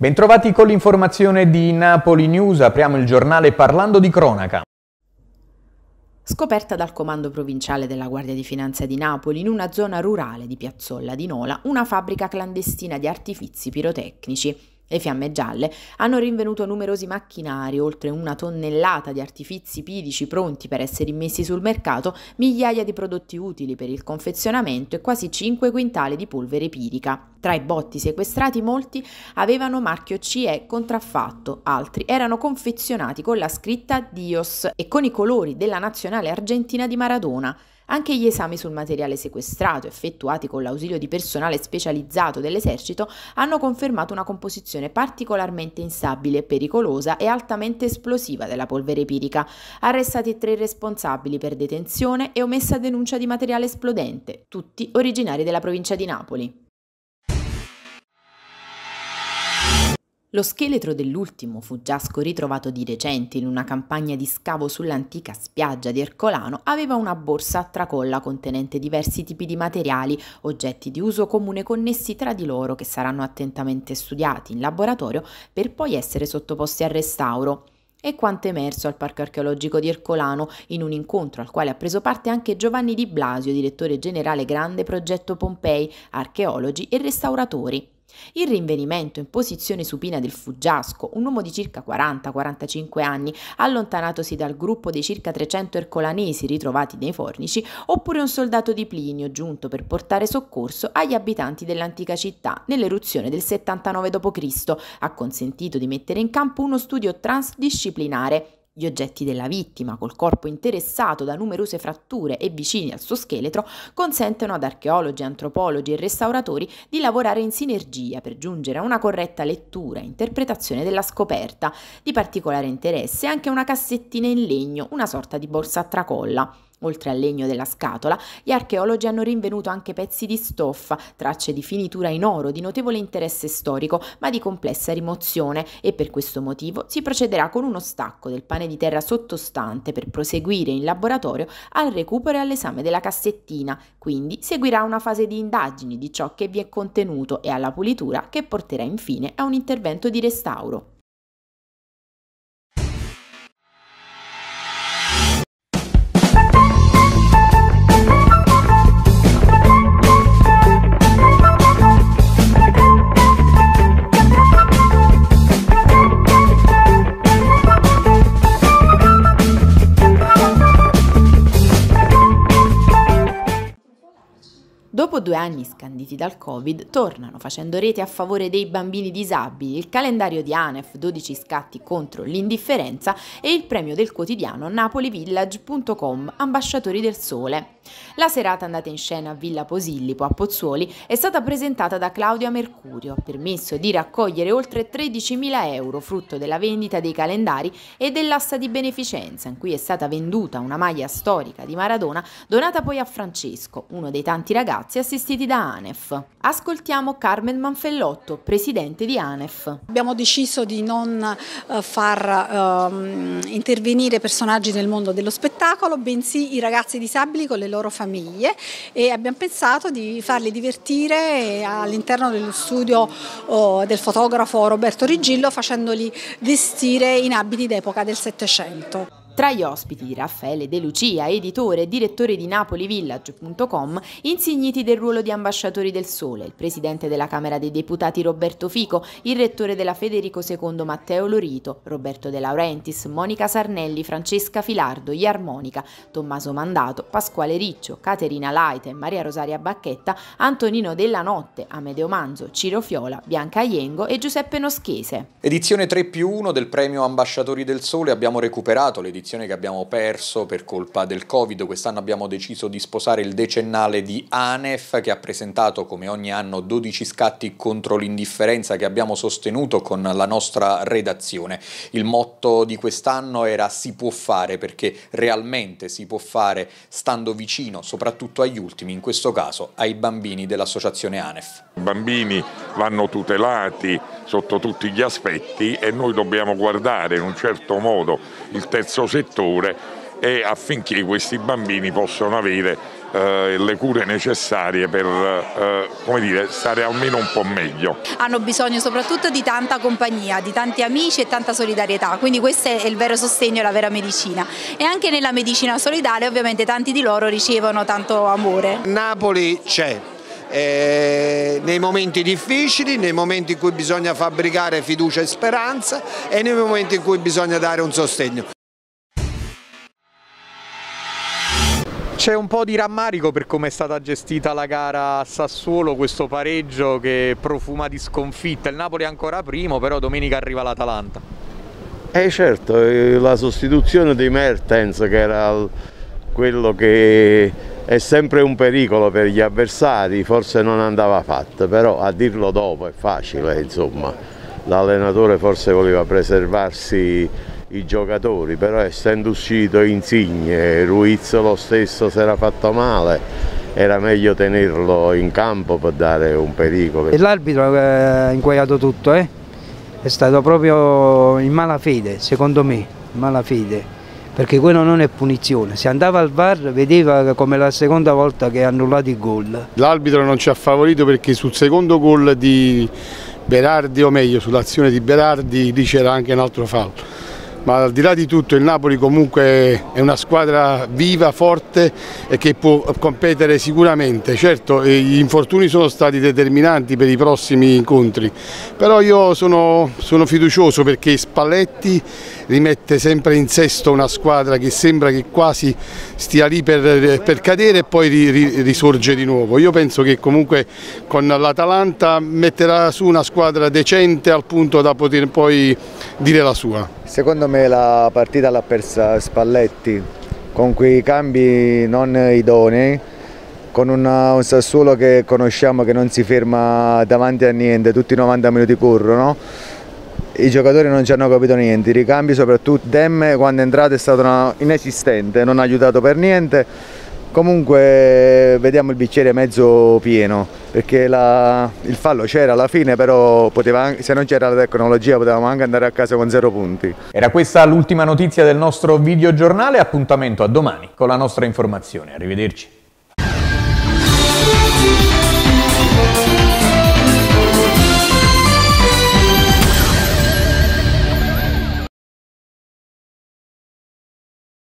Bentrovati con l'informazione di Napoli News, apriamo il giornale parlando di cronaca. Scoperta dal comando provinciale della Guardia di Finanza di Napoli, in una zona rurale di Piazzolla di Nola, una fabbrica clandestina di artifizi pirotecnici. Le fiamme gialle hanno rinvenuto numerosi macchinari, oltre una tonnellata di artifizi pidici pronti per essere immessi sul mercato, migliaia di prodotti utili per il confezionamento e quasi 5 quintali di polvere pirica. Tra i botti sequestrati molti avevano marchio CE contraffatto, altri erano confezionati con la scritta Dios e con i colori della nazionale argentina di Maradona. Anche gli esami sul materiale sequestrato, effettuati con l'ausilio di personale specializzato dell'esercito, hanno confermato una composizione particolarmente instabile, pericolosa e altamente esplosiva della polvere pirica. Arrestati tre responsabili per detenzione e omessa denuncia di materiale esplodente, tutti originari della provincia di Napoli. Lo scheletro dell'ultimo fuggiasco ritrovato di recente in una campagna di scavo sull'antica spiaggia di Ercolano aveva una borsa a tracolla contenente diversi tipi di materiali, oggetti di uso comune connessi tra di loro che saranno attentamente studiati in laboratorio per poi essere sottoposti al restauro. E quanto emerso al Parco archeologico di Ercolano in un incontro al quale ha preso parte anche Giovanni Di Blasio, direttore generale Grande Progetto Pompei, archeologi e restauratori. Il rinvenimento in posizione supina del fuggiasco, un uomo di circa 40-45 anni, allontanatosi dal gruppo dei circa 300 ercolanesi ritrovati nei fornici, oppure un soldato di Plinio giunto per portare soccorso agli abitanti dell'antica città nell'eruzione del 79 d.C., ha consentito di mettere in campo uno studio transdisciplinare gli oggetti della vittima, col corpo interessato da numerose fratture e vicini al suo scheletro, consentono ad archeologi, antropologi e restauratori di lavorare in sinergia per giungere a una corretta lettura e interpretazione della scoperta. Di particolare interesse è anche una cassettina in legno, una sorta di borsa a tracolla. Oltre al legno della scatola, gli archeologi hanno rinvenuto anche pezzi di stoffa, tracce di finitura in oro di notevole interesse storico, ma di complessa rimozione e per questo motivo si procederà con uno stacco del pane di terra sottostante per proseguire in laboratorio al recupero e all'esame della cassettina, quindi seguirà una fase di indagini di ciò che vi è contenuto e alla pulitura che porterà infine a un intervento di restauro. due anni scanditi dal Covid, tornano facendo rete a favore dei bambini disabili, il calendario di ANEF, 12 scatti contro l'indifferenza e il premio del quotidiano napolivillage.com, ambasciatori del sole. La serata andata in scena a Villa Posillipo a Pozzuoli è stata presentata da Claudia Mercurio, ha permesso di raccogliere oltre 13.000 euro frutto della vendita dei calendari e dell'asta di beneficenza in cui è stata venduta una maglia storica di Maradona donata poi a Francesco, uno dei tanti ragazzi assistiti da ANEF. Ascoltiamo Carmen Manfellotto, presidente di ANEF. Abbiamo deciso di non eh, far um, intervenire personaggi del mondo dello spettacolo, bensì i ragazzi disabili con le loro loro famiglie e abbiamo pensato di farli divertire all'interno dello studio oh, del fotografo Roberto Rigillo facendoli vestire in abiti d'epoca del Settecento. Tra gli ospiti di Raffaele De Lucia, editore e direttore di napolivillage.com, insigniti del ruolo di ambasciatori del Sole, il presidente della Camera dei Deputati Roberto Fico, il rettore della Federico II Matteo Lorito, Roberto De Laurentiis, Monica Sarnelli, Francesca Filardo, Iarmonica, Tommaso Mandato, Pasquale Riccio, Caterina Laite, Maria Rosaria Bacchetta, Antonino Della Notte, Amedeo Manzo, Ciro Fiola, Bianca Iengo e Giuseppe Noschese. Edizione 3 più 1 del premio Ambasciatori del Sole abbiamo recuperato l'edizione edizione che abbiamo perso per colpa del Covid. Quest'anno abbiamo deciso di sposare il decennale di ANEF che ha presentato come ogni anno 12 scatti contro l'indifferenza che abbiamo sostenuto con la nostra redazione. Il motto di quest'anno era si può fare perché realmente si può fare stando vicino soprattutto agli ultimi, in questo caso ai bambini dell'associazione ANEF. I bambini vanno tutelati sotto tutti gli aspetti e noi dobbiamo guardare in un certo modo il terzo settore settore e affinché questi bambini possano avere eh, le cure necessarie per eh, dire, stare almeno un po' meglio. Hanno bisogno soprattutto di tanta compagnia, di tanti amici e tanta solidarietà, quindi questo è il vero sostegno e la vera medicina. E anche nella medicina solidale ovviamente tanti di loro ricevono tanto amore. Napoli c'è, eh, nei momenti difficili, nei momenti in cui bisogna fabbricare fiducia e speranza e nei momenti in cui bisogna dare un sostegno. C'è un po' di rammarico per come è stata gestita la gara a Sassuolo, questo pareggio che profuma di sconfitta. Il Napoli è ancora primo, però domenica arriva l'Atalanta. Eh certo, eh, la sostituzione di Mertens che era quello che è sempre un pericolo per gli avversari, forse non andava fatta, però a dirlo dopo è facile, insomma. L'allenatore forse voleva preservarsi i giocatori, però essendo uscito Insigne, Ruiz lo stesso si era fatto male, era meglio tenerlo in campo per dare un pericolo. E L'arbitro eh, ha inquagliato tutto, eh? è stato proprio in malafede, secondo me, in malafede perché quello non è punizione. Se andava al VAR vedeva come la seconda volta che ha annullato il gol. L'arbitro non ci ha favorito perché sul secondo gol di Berardi, o meglio sull'azione di Berardi, lì c'era anche un altro fallo ma al di là di tutto il Napoli comunque è una squadra viva, forte e che può competere sicuramente. Certo eh, gli infortuni sono stati determinanti per i prossimi incontri, però io sono, sono fiducioso perché Spalletti rimette sempre in sesto una squadra che sembra che quasi stia lì per, per cadere e poi ri, ri, risorge di nuovo. Io penso che comunque con l'Atalanta metterà su una squadra decente al punto da poter poi dire la sua. Secondo me la partita l'ha persa Spalletti con quei cambi non idonei, con una, un Sassuolo che conosciamo che non si ferma davanti a niente, tutti i 90 minuti corrono. I giocatori non ci hanno capito niente, i ricambi soprattutto Demme quando è entrato è stato una, inesistente, non ha aiutato per niente Comunque vediamo il bicchiere mezzo pieno perché la, il fallo c'era alla fine però poteva, se non c'era la tecnologia potevamo anche andare a casa con zero punti. Era questa l'ultima notizia del nostro videogiornale, appuntamento a domani con la nostra informazione. Arrivederci.